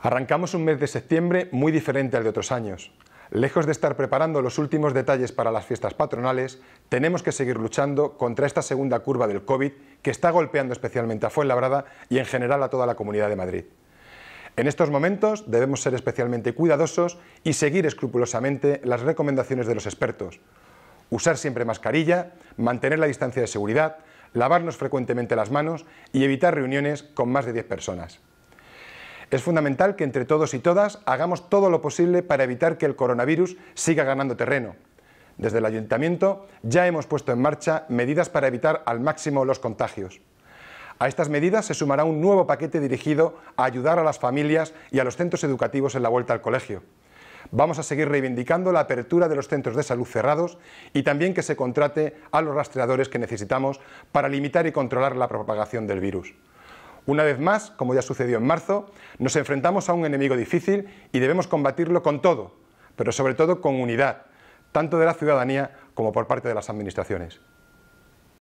Arrancamos un mes de septiembre muy diferente al de otros años. Lejos de estar preparando los últimos detalles para las fiestas patronales, tenemos que seguir luchando contra esta segunda curva del COVID que está golpeando especialmente a Fuenlabrada y en general a toda la Comunidad de Madrid. En estos momentos debemos ser especialmente cuidadosos y seguir escrupulosamente las recomendaciones de los expertos. Usar siempre mascarilla, mantener la distancia de seguridad, lavarnos frecuentemente las manos y evitar reuniones con más de 10 personas. Es fundamental que entre todos y todas hagamos todo lo posible para evitar que el coronavirus siga ganando terreno. Desde el ayuntamiento ya hemos puesto en marcha medidas para evitar al máximo los contagios. A estas medidas se sumará un nuevo paquete dirigido a ayudar a las familias y a los centros educativos en la vuelta al colegio. Vamos a seguir reivindicando la apertura de los centros de salud cerrados y también que se contrate a los rastreadores que necesitamos para limitar y controlar la propagación del virus. Una vez más, como ya sucedió en marzo, nos enfrentamos a un enemigo difícil y debemos combatirlo con todo, pero sobre todo con unidad, tanto de la ciudadanía como por parte de las administraciones.